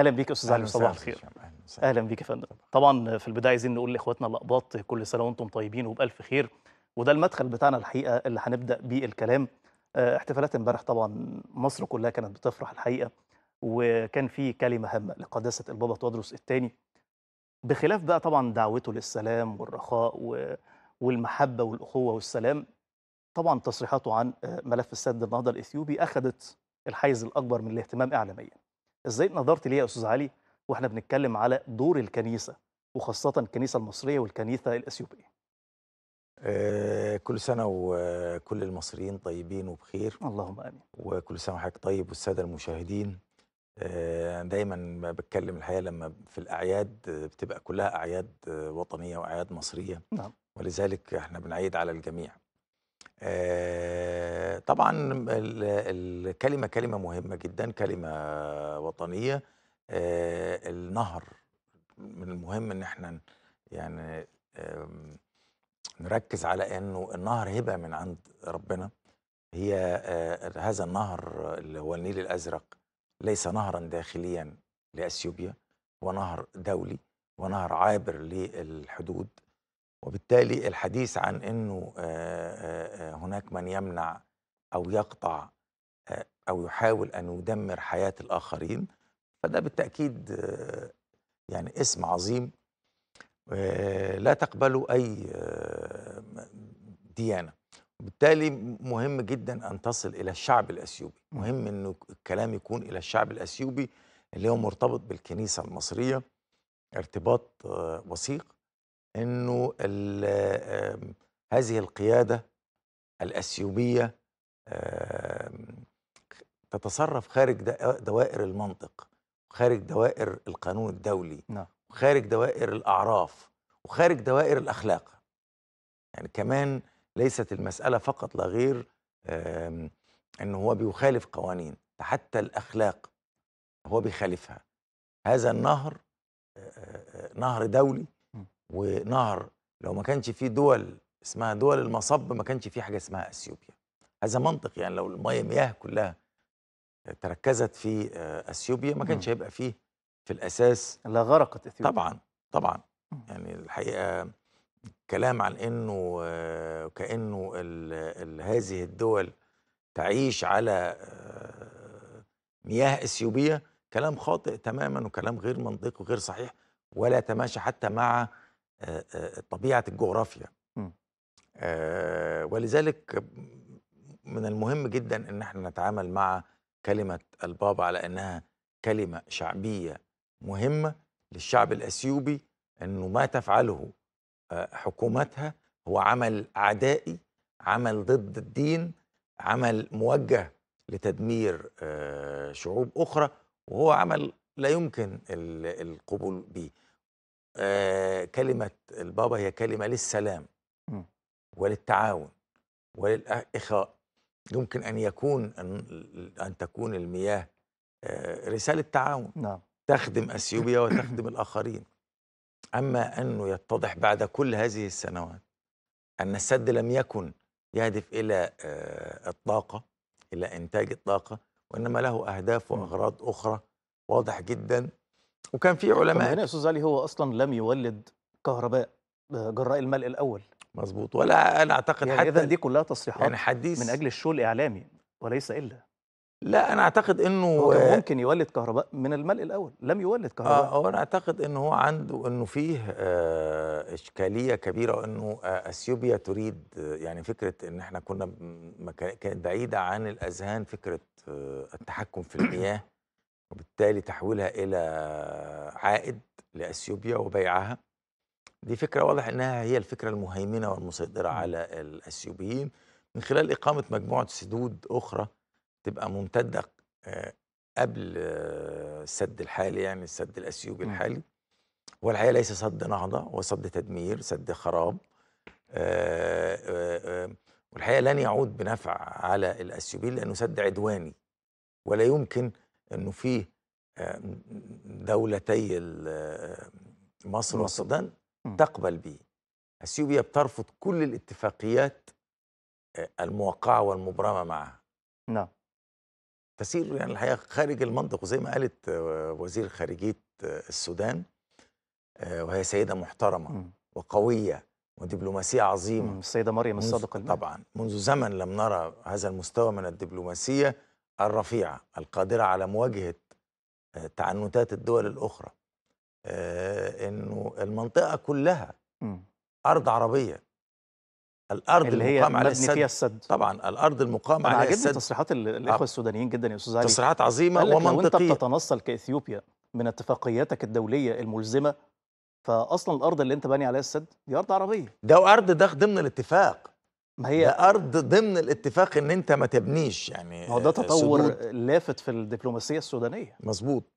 اهلا بيك استاذ علي صباح الخير اهلا بيك يا فندم طبعا في البدايه عايزين نقول لاخواتنا الاقباط كل سنه وانتم طيبين وبالف خير وده المدخل بتاعنا الحقيقه اللي هنبدا بيه الكلام آه، احتفالات امبارح طبعا مصر كلها كانت بتفرح الحقيقه وكان في كلمه هامه لقداسه البابا تودروس الثاني بخلاف بقى طبعا دعوته للسلام والرخاء والمحبه والاخوه والسلام طبعا تصريحاته عن آه، ملف السد النهضه الاثيوبي اخذت الحيز الاكبر من الاهتمام اعلاميا ازاي نظرت ليه يا استاذ علي واحنا بنتكلم على دور الكنيسه وخاصه الكنيسه المصريه والكنيسه الاثيوبيه آه، كل سنه وكل المصريين طيبين وبخير اللهم امين وكل سنه وحضرتك طيب والساده المشاهدين آه، دايما دايما بتكلم الحقيقه لما في الاعياد بتبقى كلها اعياد وطنيه واعياد مصريه نعم ولذلك احنا بنعيد على الجميع آه، طبعا الكلمة كلمة مهمة جدا كلمة وطنية النهر من المهم ان احنا يعني آمم، نركز على انه النهر هبة من عند ربنا هي هذا النهر اللي هو النيل الازرق ليس نهرا داخليا لاثيوبيا هو نهر دولي ونهر عابر للحدود وبالتالي الحديث عن انه هناك من يمنع أو يقطع أو يحاول أن يدمر حياة الآخرين فده بالتأكيد يعني اسم عظيم لا تقبله أي آمم، ديانة بالتالي مهم جدا أن تصل إلى الشعب الأثيوبي مهم أن الكلام يكون إلى الشعب الأثيوبي اللي هو مرتبط بالكنيسة المصرية ارتباط آه، وثيق أنه آمم، هذه القيادة الأثيوبية تتصرف خارج دوائر المنطق وخارج دوائر القانون الدولي نعم. وخارج دوائر الأعراف وخارج دوائر الأخلاق يعني كمان ليست المسألة فقط لا غير أن هو بيخالف قوانين حتى الأخلاق هو بيخالفها هذا النهر نهر دولي ونهر لو ما كانش فيه دول اسمها دول المصب ما كانش فيه حاجة اسمها أثيوبيا هذا منطق يعني لو الميه مياه كلها تركزت في آه، اثيوبيا ما كانش هيبقى فيه في الاساس لا غرقت اثيوبيا طبعا طبعا يعني الحقيقه كلام عن انه آه، كانه هذه الدول تعيش على آه، مياه اثيوبيه كلام خاطئ تماما وكلام غير منطقي وغير صحيح ولا تماشى حتى مع طبيعه الجغرافيا ولذلك من المهم جدا ان احنا نتعامل مع كلمه البابا على انها كلمه شعبيه مهمه للشعب الاثيوبي انه ما تفعله آه، حكومتها هو عمل عدائي عمل ضد الدين عمل موجه لتدمير آه، شعوب اخرى وهو عمل لا يمكن القبول به آه، كلمه البابا هي كلمه للسلام وللتعاون وللاخاء يمكن أن يكون أن, أن تكون المياه آه، رسالة تعاون نعم. تخدم أثيوبيا وتخدم الآخرين أما أنه يتضح بعد كل هذه السنوات أن السد لم يكن يهدف إلى آه، الطاقة إلى إنتاج الطاقة وإنما له أهداف نعم. وأغراض أخرى واضح جدا وكان في علماء هنا أستاذ علي هو أصلا لم يولد كهرباء آه، جراء الملء الأول مظبوط ولا انا اعتقد يعني حتى دي كلها تصريحات يعني حديث من اجل الشو الاعلامي وليس الا لا انا اعتقد انه هو كان آه ممكن يولد كهرباء من الملء الاول لم يولد آه، كهرباء اه انا اعتقد انه هو عنده انه فيه آه اشكاليه كبيره انه آه اثيوبيا تريد يعني فكره ان احنا كنا كانت بعيده عن الاذهان فكره آه التحكم في المياه وبالتالي تحويلها الى عائد لاثيوبيا وبيعها دي فكرة واضح أنها هي الفكرة المهيمنة والمسيطرة إمم. على الأثيوبيين من خلال إقامة مجموعة سدود أخرى تبقى ممتدة قبل السد الحالي يعني السد الأثيوبي إمم. الحالي والحقيقة ليس سد نهضة هو سد تدمير سد خراب والحقيقة لن يعود بنفع على الأثيوبيين لأنه سد عدواني ولا يمكن أنه فيه دولتي مصر والسودان تقبل به اثيوبيا بترفض كل الاتفاقيات آه، الموقعه والمبرمه معها نعم تسير يعني الحقيقه خارج المنطق وزي ما قالت آه، وزير خارجيه آه، السودان وهي سيده محترمه م. وقويه ودبلوماسيه عظيمه السيده مريم الصادق نعم. طبعا منذ زمن لم نرى هذا المستوى من الدبلوماسيه الرفيعه القادره على مواجهه تعنتات الدول الاخرى آه، انه المنطقه كلها م. ارض عربيه الارض اللي هي المقام على السد فيها السد طبعا الارض المقام على السد انا تصريحات الاخوه السودانيين جدا يا استاذ علي تصريحات عظيمه ومنطقيه لو انت بتتنصل كاثيوبيا من اتفاقياتك الدوليه الملزمه فاصلا الارض اللي انت باني عليها السد دي ارض عربيه ده ارض ده ضمن الاتفاق ما هي ده ارض ضمن الاتفاق ان انت ما تبنيش يعني ما هو ده تطور سدود. لافت في الدبلوماسيه السودانيه مظبوط